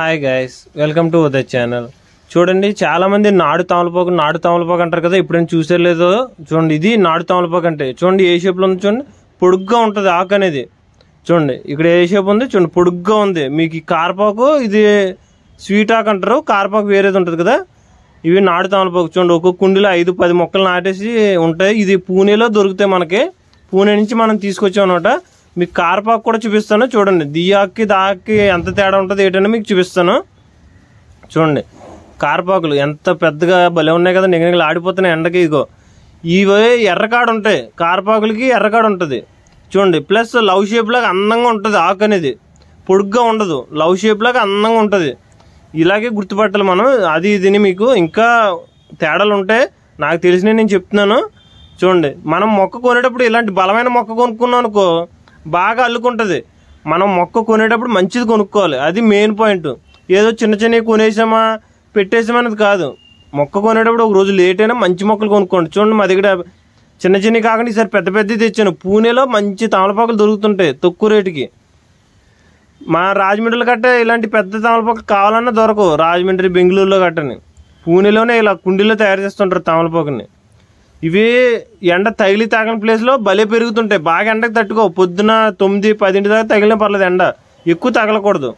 hi guys welcome to Uday channel చూడండి చాలామంది నాడు తామలపాకు నాడు తామలపాకు అంటారు కదా ఇప్పుడు చూసే లేదు చూడండి ఇది నాడు తామలపాకు అంటే చూడండి ఏ షేప్లో ఉంది చూడండి పొడుగ్గా ఉంటుంది ఆకు అనేది చూడండి ఇక్కడ ఏ షేప్ ఉంది చూడండి పొడుగ్గా ఉంది మీకు ఈ కారపాకు ఇది స్వీట్ ఆకు అంటారు కారపాకు వేరేది ఉంటుంది కదా ఇవి నాడు తామలపాకు చూడండి ఒక్కొక్క కుండీలో ఐదు పది మొక్కలు నాటేసి ఉంటాయి ఇది పూణేలో దొరుకుతాయి మనకి పూణే నుంచి మనం తీసుకొచ్చాం అనమాట మీకు కార్పాక్ కూడా చూపిస్తాను చూడండి దియాక్కి దాక్కి ఎంత తేడా ఉంటుంది ఏంటంటే మీకు చూపిస్తాను చూడండి కార్పాకులు ఎంత పెద్దగా భలే ఉన్నాయి కదా నిగనిగలు ఆడిపోతున్నాయి ఎండకి ఇగో ఇవే ఎర్రకాడ ఉంటాయి కార్పాకులకి ఎర్రకాడ ఉంటుంది చూడండి ప్లస్ లవ్ షేప్ లాగా అందంగా ఉంటుంది ఆకు అనేది పొడుగ్గా ఉండదు లవ్ షేప్ లాగా అందంగా ఉంటుంది ఇలాగే గుర్తుపట్టాలి మనం అది ఇదిని మీకు ఇంకా తేడాలు ఉంటే నాకు తెలిసినవి నేను చెప్తున్నాను చూడండి మనం మొక్క కొనేటప్పుడు ఇలాంటి బలమైన మొక్క కొనుక్కున్నాం అనుకో బాగా అల్లుకుంటుంది మనం మొక్క కొనేటప్పుడు మంచిది కొనుక్కోవాలి అది మెయిన్ పాయింట్ ఏదో చిన్న చిన్నవి కొనేసామా పెట్టేసామనేది కాదు మొక్క కొనేటప్పుడు ఒక రోజు లేట్ అయినా మంచి మొక్కలు కొనుక్కోండి చూడండి మా దగ్గర చిన్న చిన్నవి కాకుండా ఈసారి పెద్ద పెద్దవి తెచ్చాను పూణేలో మంచి తామలపాకలు దొరుకుతుంటాయి తక్కువ రేటుకి మా రాజమండ్రిలో కట్టే ఇలాంటి పెద్ద తమలపాకులు కావాలన్నా దొరకవు రాజమండ్రి బెంగళూరులో కట్టని పూణేలోనే ఇలా కుండీలో తయారు చేస్తుంటారు తామలపాకుని ఇవి ఎండ తగిలి తాగని ప్లేస్లో భలే పెరుగుతుంటాయి బాగా ఎండకు తట్టుకో పొద్దున తొమ్మిది పదింటి దాకా తగిలిన పర్లేదు ఎండ ఎక్కువ తగలకూడదు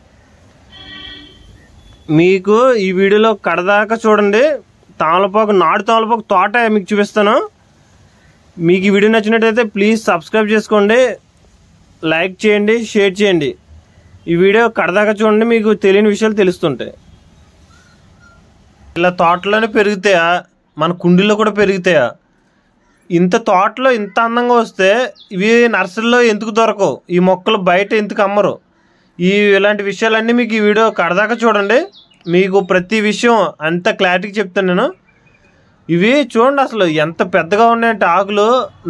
మీకు ఈ వీడియోలో కడదాకా చూడండి తామలపాకు నాటు తామలపాకు తోట మీకు చూపిస్తాను మీకు ఈ వీడియో నచ్చినట్టయితే ప్లీజ్ సబ్స్క్రైబ్ చేసుకోండి లైక్ చేయండి షేర్ చేయండి ఈ వీడియో కడదాకా చూడండి మీకు తెలియని విషయాలు తెలుస్తుంటాయి ఇలా తోటలోనే పెరుగుతాయా మన కుండీలో కూడా పెరుగుతాయా ఇంత తోటలో ఇంత అందంగా వస్తే ఇవి నర్సరీలో ఎందుకు దొరకవు ఈ మొక్కలు బయట ఎందుకు అమ్మరు ఈ ఇలాంటి విషయాలన్నీ మీకు ఈ వీడియో కడదాకా చూడండి మీకు ప్రతి విషయం అంత క్లారిటీగా చెప్తాను నేను ఇవి చూడండి అసలు ఎంత పెద్దగా ఉన్నాయంటే ఆకులు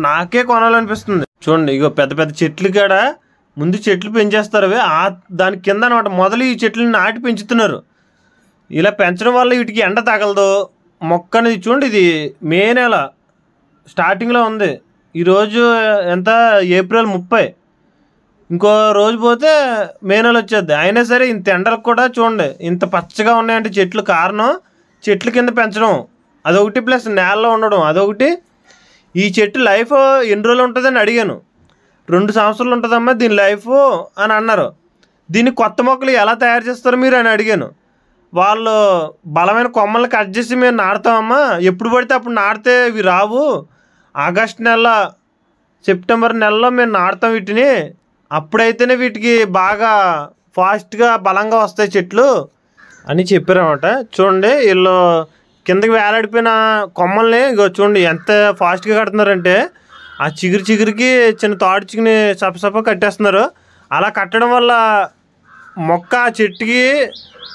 నాకే కొనాలనిపిస్తుంది చూడండి ఇగో పెద్ద పెద్ద చెట్లు కాడ ముందు చెట్లు పెంచేస్తారు అవి ఆ దాని కింద అనమాట మొదలు ఈ చెట్లని నాటి పెంచుతున్నారు ఇలా పెంచడం వల్ల వీటికి ఎండ తగలదు మొక్క అనేది చూడండి ఇది మే నెల స్టార్టింగ్లో ఉంది ఈరోజు ఎంత ఏప్రిల్ ముప్పై ఇంకో రోజు పోతే మే నెల వచ్చేది అయినా సరే ఇంత ఎండలకు కూడా చూడండి ఇంత పచ్చగా ఉన్నాయంటే చెట్లు కారణం చెట్ల కింద పెంచడం అదొకటి ప్లస్ నేలలో ఉండడం అదొకటి ఈ చెట్టు లైఫ్ ఎన్ని రోజులు ఉంటుందని అడిగాను రెండు సంవత్సరాలు ఉంటుందమ్మా దీని లైఫ్ అని అన్నారు దీన్ని కొత్త మొక్కలు ఎలా తయారు చేస్తారు మీరు అని అడిగాను వాళ్ళు బలమైన కొమ్మలు కట్ చేసి మేము నాడతామమ్మా ఎప్పుడు పడితే అప్పుడు నాడితే ఇవి రావు ఆగస్ట్ నెల సెప్టెంబర్ నెలలో మేము నాటుతాం వీటిని అప్పుడైతేనే వీటికి బాగా ఫాస్ట్గా బలంగా వస్తాయి చెట్లు అని చెప్పారన్నమాట చూడండి వీళ్ళు కిందకి వేలాడిపోయిన కొమ్మల్ని ఇగో చూడండి ఎంత ఫాస్ట్గా కడుతున్నారంటే ఆ చిగురు చిగురికి చిన్న తాడుచుకుని సపసప కట్టేస్తున్నారు అలా కట్టడం వల్ల మొక్క ఆ చెట్టుకి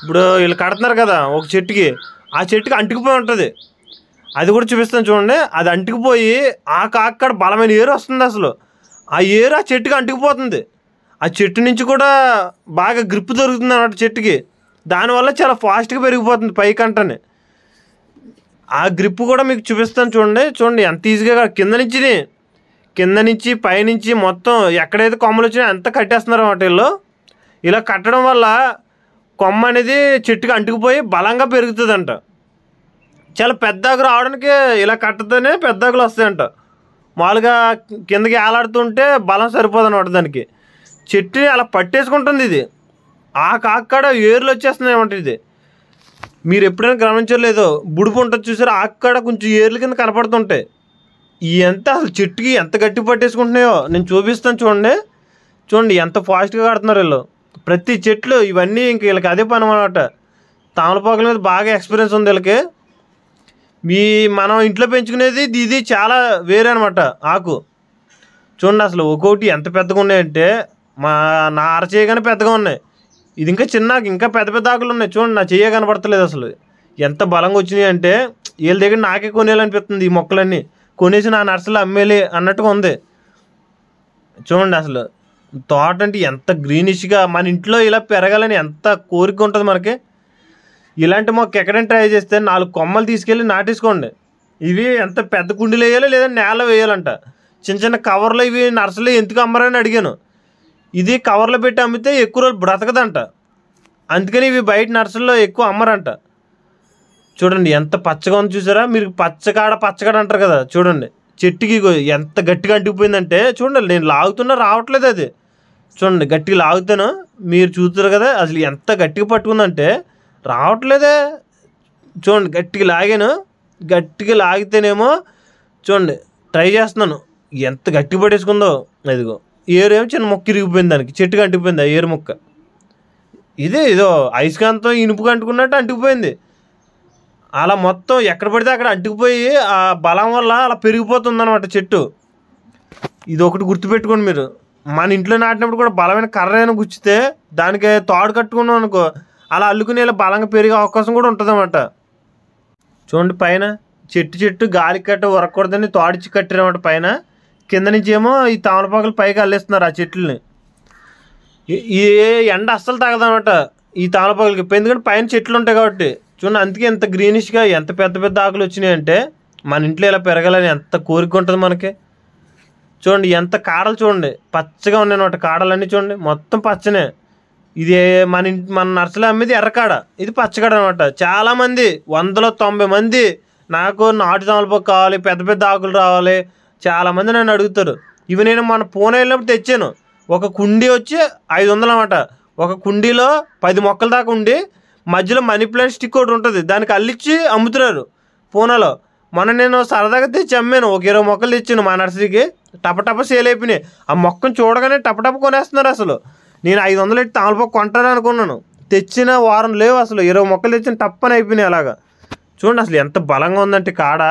ఇప్పుడు వీళ్ళు కడుతున్నారు కదా ఒక చెట్టుకి ఆ చెట్టుకి అంటుకుపోయి ఉంటుంది అది కూడా చూపిస్తాను చూడండి అది అంటుకుపోయి ఆ కాక్కడ బలమైన ఏరు వస్తుంది అసలు ఆ ఏరు ఆ చెట్టుకి అంటుకుపోతుంది ఆ చెట్టు నుంచి కూడా బాగా గ్రిప్ దొరుకుతుంది అన్నమాట చెట్టుకి దానివల్ల చాలా ఫాస్ట్గా పెరిగిపోతుంది పైకంటనే ఆ గ్రిప్ కూడా మీకు చూపిస్తాను చూడండి చూడండి ఎంత ఈజీగా కింద నుంచి కింద నుంచి పైనుంచి మొత్తం ఎక్కడైతే కొమ్మలు వచ్చినాయో ఎంత కట్టేస్తున్నారు అన్నమాట వీళ్ళు ఇలా కట్టడం వల్ల కొమ్మ అనేది చెట్టుకి అంటుకుపోయి బలంగా పెరుగుతుందంట చాలా పెద్దాకు రావడానికి ఇలా పెద్ద ఆకులు వస్తాయంట మామూలుగా కిందకి ఏలాడుతుంటే బలం సరిపోదు అనమాట దానికి చెట్టుని అలా పట్టేసుకుంటుంది ఇది ఆ కాక్కడ ఏర్లు అనమాట ఇది మీరు ఎప్పుడైనా గమనించలేదు బుడుపు ఉంటుంది చూసారు అక్కడ కొంచెం ఏర్ల కింద కనపడుతుంటాయి ఎంత అసలు చెట్టుకి ఎంత గట్టి పట్టేసుకుంటున్నాయో నేను చూపిస్తాను చూడండి చూడండి ఎంత ఫాస్ట్గా కడుతున్నారు వీళ్ళు ప్రతి చెట్లు ఇవన్నీ ఇంక వీళ్ళకి అదే పని అనమాట తామలపాకుల మీద బాగా ఎక్స్పీరియన్స్ ఉంది వీళ్ళకి మీ మనం ఇంట్లో పెంచుకునేది ఇది చాలా వేరే అనమాట ఆకు చూడండి అసలు ఒక్కొక్కటి ఎంత పెద్దగా ఉన్నాయంటే మా నా అరచేయగానే పెద్దగా ఉన్నాయి ఇది ఇంకా చిన్న ఇంకా పెద్ద పెద్ద ఆకులు ఉన్నాయి చూడండి నా చెయ్య కనపడతలేదు అసలు ఎంత బలంగా వచ్చినాయి అంటే వీళ్ళ దగ్గర నాకే కొనేయాలనిపిస్తుంది ఈ మొక్కలన్నీ కొనేసి నా నర్సలు అమ్మేలే అన్నట్టుగా ఉంది చూడండి అసలు తోట అంటే ఎంత గ్రీనిష్గా మన ఇంట్లో ఇలా పెరగాలని ఎంత కోరిక ఉంటుంది మనకి ఇలాంటి మొక్క ఎక్కడైనా ట్రై చేస్తే నాలుగు కొమ్మలు తీసుకెళ్ళి నాటేసుకోండి ఇవి ఎంత పెద్ద కుండీలు వేయాలో లేదా నేల వేయాలంట చిన్న చిన్న కవర్లు ఇవి నర్సలు ఎందుకు అమ్మరని అడిగాను ఇది కవర్లో పెట్టి అమ్మితే ఎక్కువ రోజులు బ్రతకదంట అందుకని ఇవి బయట నర్సల్లో ఎక్కువ అమ్మరంట చూడండి ఎంత పచ్చగా ఉంది చూసారా మీరు పచ్చకాడ పచ్చకాడ అంటారు కదా చూడండి చెట్టుకి ఎంత గట్టిగా అంటిపోయిందంటే చూడండి నేను లాగుతున్నా రావట్లేదు అది చూడండి గట్టిగా లాగుతాను మీరు చూస్తారు కదా అసలు ఎంత గట్టిగా పట్టుకుందంటే రావట్లేదే చూడండి గట్టిగా లాగాను గట్టిగా లాగితేనేమో చూడండి ట్రై చేస్తున్నాను ఎంత గట్టి పడేసుకుందో అదిగో ఏమో చిన్న మొక్క ఇరిగిపోయింది దానికి చెట్టుకు అంటిపోయింది ఆ ఏరు మొక్క ఇదే ఏదో ఐస్కాంతం ఇనుపు అంటుకున్నట్టు అంటుకుపోయింది అలా మొత్తం ఎక్కడ పడితే అక్కడ అంటుకుపోయి ఆ బలం వల్ల అలా పెరిగిపోతుంది అనమాట చెట్టు ఇది ఒకటి గుర్తుపెట్టుకోండి మీరు మన ఇంట్లో నాటినప్పుడు కూడా బలమైన కర్ర అయినా గుచ్చితే దానికి తాడు కట్టుకున్నాం అనుకో అలా అల్లుకునే బలంగా పెరిగే అవకాశం కూడా ఉంటుందన్నమాట చూడండి పైన చెట్టు చెట్టు గాలి కట్ట ఉరకూడదని తోడిచి కట్టారన్నమాట పైన కింద నుంచి ఏమో ఈ తామలపాకులు పైకి అల్లేస్తున్నారు ఆ చెట్లని ఏ ఎండ అస్సలు తగదనమాట ఈ తామలపాకులకి ఎందుకంటే పైన చెట్లు ఉంటాయి కాబట్టి చూడండి అందుకే ఎంత గ్రీనిష్గా ఎంత పెద్ద పెద్ద ఆకులు వచ్చినాయి అంటే మన ఇంట్లో ఇలా పెరగాలని ఎంత కోరిక ఉంటుంది మనకి చూడండి ఎంత కాడలు చూడండి పచ్చగా ఉన్నాయి అన్నమాట కాడలన్నీ చూడండి మొత్తం పచ్చనే ఇది మన ఇంటి మన నర్సులో అమ్మేది ఎర్రకాడ ఇది పచ్చకాడ అనమాట చాలామంది వందలో తొంభై మంది నాకు నాటు తమలపాకు కావాలి పెద్ద పెద్ద ఆకులు రావాలి చాలామంది నన్ను అడుగుతారు ఇవి నేను మన పూణే వెళ్ళినప్పుడు తెచ్చాను ఒక కుండీ వచ్చి ఐదు వందలు అనమాట ఒక కుండీలో పది మొక్కల దాకా ఉండి మధ్యలో మనీ ప్లాంట్ స్టిక్ ఒకటి ఉంటుంది దానికి అల్లిచ్చి అమ్ముతున్నారు పూణేలో మొన్న నేను సరదాగా తెచ్చి అమ్మాను ఒక ఇరవై మొక్కలు తెచ్చాను మా నర్సరీకి టపటప సేల్ అయిపోయినాయి ఆ మొక్కను చూడగానే టపటప కొనేస్తున్నారు అసలు నేను ఐదు వందలు ఎట్టి తామలపాకు కొంటాను అనుకున్నాను తెచ్చిన వారం లేవు అసలు ఇరవై మొక్కలు తెచ్చిన టప్పని అయిపోయినాయి అలాగా చూడండి అసలు ఎంత బలంగా ఉందంటే కాడ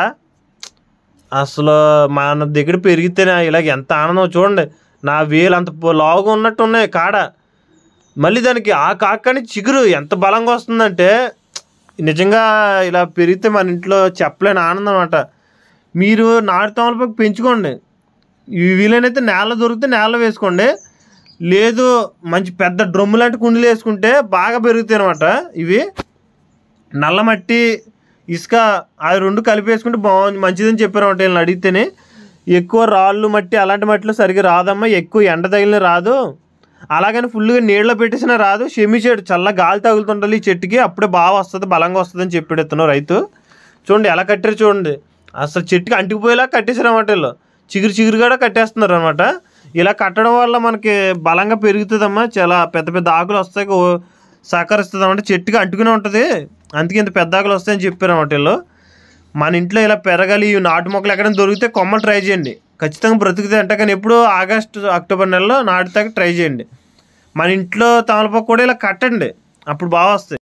అసలు మన దగ్గర పెరిగితేనే ఇలాగ ఎంత ఆనందం చూడండి నా వేలు అంత లావుగా ఉన్నట్టు ఉన్నాయి కాడ మళ్ళీ దానికి ఆ కాకని చిగురు ఎంత బలంగా వస్తుందంటే నిజంగా ఇలా పెరిగితే మన ఇంట్లో చెప్పలేని ఆనందం అనమాట మీరు నాటు తమలపాకు పెంచుకోండి వీలైనైతే నేల దొరికితే నేల వేసుకోండి లేదు మంచి పెద్ద డ్రమ్ము లాంటి కుండీలు వేసుకుంటే బాగా పెరుగుతాయి అనమాట ఇవి నల్ల మట్టి ఇసుక అవి రెండు కలిపి వేసుకుంటే బాగుంది మంచిదని అనమాట వీళ్ళని అడిగితేనే ఎక్కువ రాళ్ళు మట్టి అలాంటి మట్టిలో సరిగ్గా రాదమ్మా ఎక్కువ ఎండ తగిలిన రాదు అలాగని ఫుల్గా నీళ్ళలో పెట్టేసినా రాదు షెమిచేడు చల్ల గాలి తగులుతుండాలి ఈ చెట్టుకి అప్పుడే బాగా వస్తుంది బలంగా వస్తుంది అని చెప్పాడు ఇతను రైతు చూడండి ఎలా కట్టారు చూడండి అసలు చెట్టుకి అంటుకుపోయేలా కట్టేశారు అన్నమాట వీళ్ళు చిగురు చిగురుగా కట్టేస్తున్నారు అనమాట ఇలా కట్టడం వల్ల మనకి బలంగా పెరుగుతుందమ్మా చాలా పెద్ద పెద్ద ఆకులు వస్తాయి సహకరిస్తుంది అంటే చెట్టుకి అంటుకునే ఉంటుంది అందుకే ఇంత పెద్ద ఆకులు వస్తాయని చెప్పారు అన్నమాట వీళ్ళు మన ఇంట్లో ఇలా పెరగాలి ఈ నాటు మొక్కలు ఎక్కడైనా దొరికితే కొమ్మలు ట్రై చేయండి ఖచ్చితంగా బ్రతుకుతాయి అంటే కానీ ఎప్పుడు ఆగస్టు అక్టోబర్ నెలలో నాటుతాక ట్రై చేయండి మన ఇంట్లో తమలపాకు కూడా ఇలా కట్టండి అప్పుడు బాగా వస్తాయి